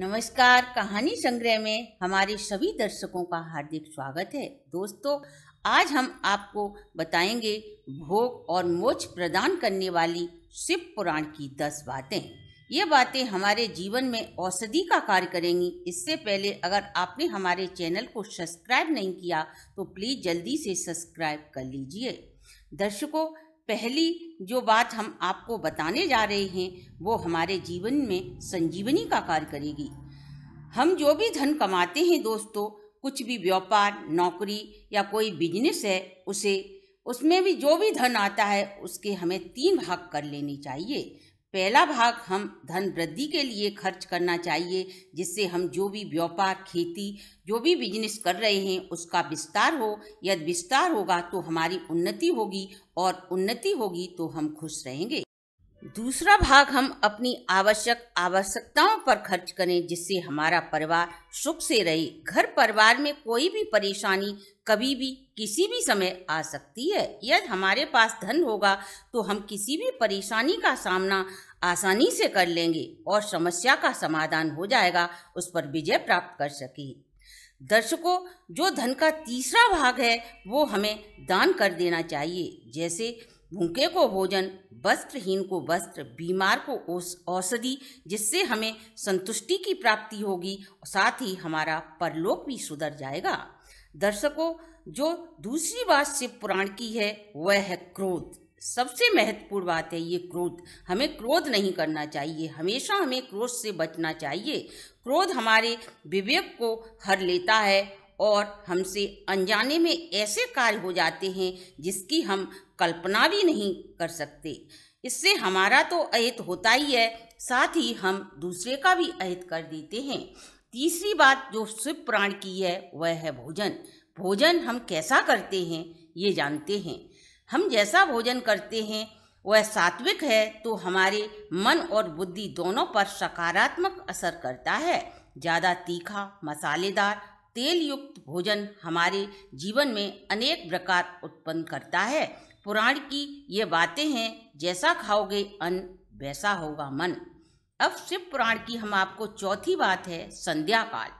नमस्कार कहानी संग्रह में हमारे सभी दर्शकों का हार्दिक स्वागत है दोस्तों आज हम आपको बताएंगे भोग और मोक्ष प्रदान करने वाली शिव पुराण की दस बातें ये बातें हमारे जीवन में औषधि का कार्य करेंगी इससे पहले अगर आपने हमारे चैनल को सब्सक्राइब नहीं किया तो प्लीज़ जल्दी से सब्सक्राइब कर लीजिए दर्शकों पहली जो बात हम आपको बताने जा रहे हैं वो हमारे जीवन में संजीवनी का कार्य करेगी हम जो भी धन कमाते हैं दोस्तों कुछ भी व्यापार नौकरी या कोई बिजनेस है उसे उसमें भी जो भी धन आता है उसके हमें तीन भाग कर लेने चाहिए पहला भाग हम धन वृद्धि के लिए खर्च करना चाहिए जिससे हम जो भी व्यापार खेती जो भी बिजनेस कर रहे हैं उसका विस्तार हो यदि विस्तार होगा तो हमारी उन्नति होगी और उन्नति होगी तो हम खुश रहेंगे दूसरा भाग हम अपनी आवश्यक आवश्यकताओं पर खर्च करें जिससे हमारा परिवार सुख से रहे घर परिवार में कोई भी परेशानी कभी भी किसी भी समय आ सकती है यदि हमारे पास धन होगा तो हम किसी भी परेशानी का सामना आसानी से कर लेंगे और समस्या का समाधान हो जाएगा उस पर विजय प्राप्त कर सके दर्शकों जो धन का तीसरा भाग है वो हमें दान कर देना चाहिए जैसे भूखे को भोजन वस्त्रहीन को वस्त्र बीमार को औषधि जिससे हमें संतुष्टि की प्राप्ति होगी और साथ ही हमारा परलोक भी सुधर जाएगा दर्शकों जो दूसरी बात से पुराण की है वह है क्रोध सबसे महत्वपूर्ण बात है ये क्रोध हमें क्रोध नहीं करना चाहिए हमेशा हमें क्रोध से बचना चाहिए क्रोध हमारे विवेक को हर लेता है और हमसे अनजाने में ऐसे कार्य हो जाते हैं जिसकी हम कल्पना भी नहीं कर सकते इससे हमारा तो अहित होता ही है साथ ही हम दूसरे का भी अहित कर देते हैं तीसरी बात जो शिव प्राण की है वह है भोजन भोजन हम कैसा करते हैं ये जानते हैं हम जैसा भोजन करते हैं वह सात्विक है तो हमारे मन और बुद्धि दोनों पर सकारात्मक असर करता है ज़्यादा तीखा मसालेदार तेल युक्त भोजन हमारे जीवन में अनेक प्रकार उत्पन्न करता है पुराण की ये बातें हैं जैसा खाओगे अन्न वैसा होगा मन अब शिव पुराण की हम आपको चौथी बात है संध्या काल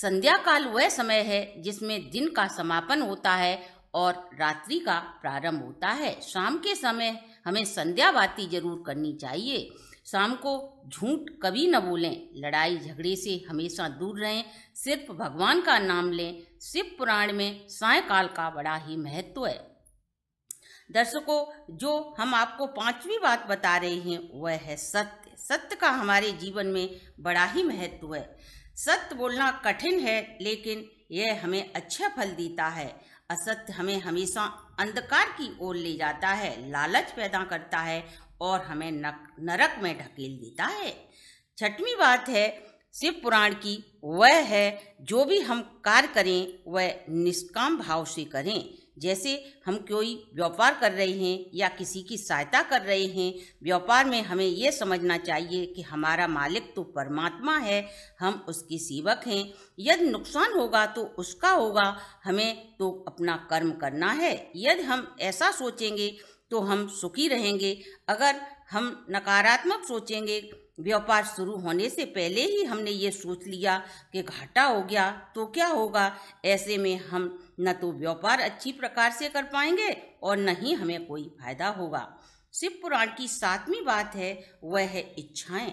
संध्या काल वह समय है जिसमें दिन का समापन होता है और रात्रि का प्रारंभ होता है शाम के समय हमें संध्या बाती जरूर करनी चाहिए शाम को झूठ कभी न बोलें लड़ाई झगड़े से हमेशा दूर रहें सिर्फ भगवान का नाम लें शिव पुराण में सायकाल का बड़ा ही महत्व है दर्शकों जो हम आपको पांचवी बात बता रहे हैं वह है सत्य सत्य का हमारे जीवन में बड़ा ही महत्व है सत्य बोलना कठिन है लेकिन यह हमें अच्छा फल देता है असत्य हमें हमेशा अंधकार की ओर ले जाता है लालच पैदा करता है और हमें नरक में ढकेल देता है छठवीं बात है शिव पुराण की वह है जो भी हम कार्य करें वह निष्काम भाव से करें जैसे हम कोई व्यापार कर रहे हैं या किसी की सहायता कर रहे हैं व्यापार में हमें यह समझना चाहिए कि हमारा मालिक तो परमात्मा है हम उसकी सेवक हैं यदि नुकसान होगा तो उसका होगा हमें तो अपना कर्म करना है यदि हम ऐसा सोचेंगे तो हम सुखी रहेंगे अगर हम नकारात्मक सोचेंगे व्यापार शुरू होने से पहले ही हमने ये सोच लिया कि घाटा हो गया तो क्या होगा ऐसे में हम न तो व्यापार अच्छी प्रकार से कर पाएंगे और न ही हमें कोई फायदा होगा शिव पुराण की सातवीं बात है वह है इच्छाएं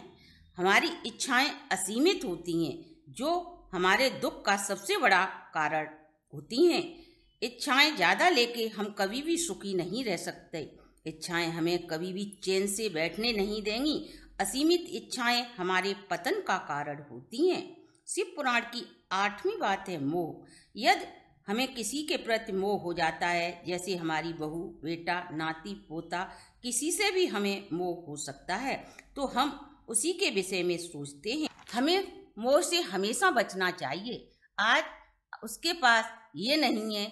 हमारी इच्छाएं असीमित होती हैं जो हमारे दुख का सबसे बड़ा कारण होती हैं इच्छाएं ज़्यादा लेके हम कभी भी सुखी नहीं रह सकते इच्छाएं हमें कभी भी चैन से बैठने नहीं देंगी असीमित इच्छाएं हमारे पतन का कारण होती हैं शिव पुराण की आठवीं बात है मोह यदि हमें किसी के प्रति मोह हो जाता है जैसे हमारी बहू बेटा नाती पोता किसी से भी हमें मोह हो सकता है तो हम उसी के विषय में सोचते हैं हमें मोह से हमेशा बचना चाहिए आज उसके पास ये नहीं है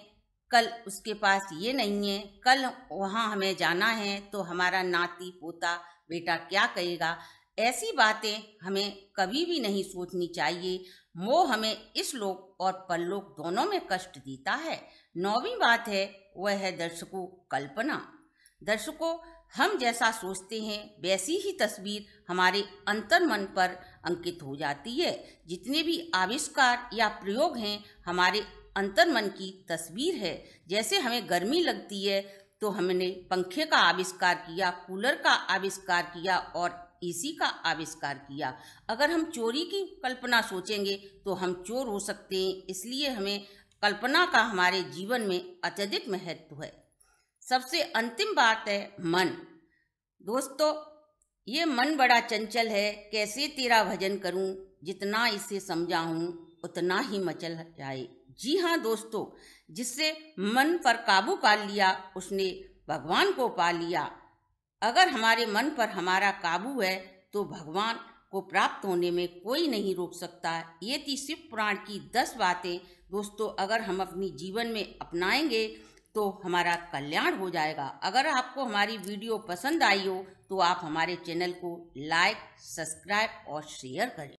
कल उसके पास ये नहीं है कल वहाँ हमें जाना है तो हमारा नाती पोता बेटा क्या कहेगा ऐसी बातें हमें कभी भी नहीं सोचनी चाहिए वो हमें इस लोक और परलोक दोनों में कष्ट देता है नौवीं बात है वह है दर्शकों कल्पना दर्शकों हम जैसा सोचते हैं वैसी ही तस्वीर हमारे अंतर मन पर अंकित हो जाती है जितने भी आविष्कार या प्रयोग हैं हमारे अंतर्मन की तस्वीर है जैसे हमें गर्मी लगती है तो हमने पंखे का आविष्कार किया कूलर का आविष्कार किया और एसी का आविष्कार किया अगर हम चोरी की कल्पना सोचेंगे तो हम चोर हो सकते हैं इसलिए हमें कल्पना का हमारे जीवन में अत्यधिक महत्व है सबसे अंतिम बात है मन दोस्तों ये मन बड़ा चंचल है कैसे तेरा भजन करूं जितना इसे समझाऊं उतना ही मचल जाए जी हाँ दोस्तों जिससे मन पर काबू पा लिया उसने भगवान को पा लिया अगर हमारे मन पर हमारा काबू है तो भगवान को प्राप्त होने में कोई नहीं रोक सकता ये थी शिव पुराण की दस बातें दोस्तों अगर हम अपनी जीवन में अपनाएंगे तो हमारा कल्याण हो जाएगा अगर आपको हमारी वीडियो पसंद आई हो तो आप हमारे चैनल को लाइक सब्सक्राइब और शेयर करें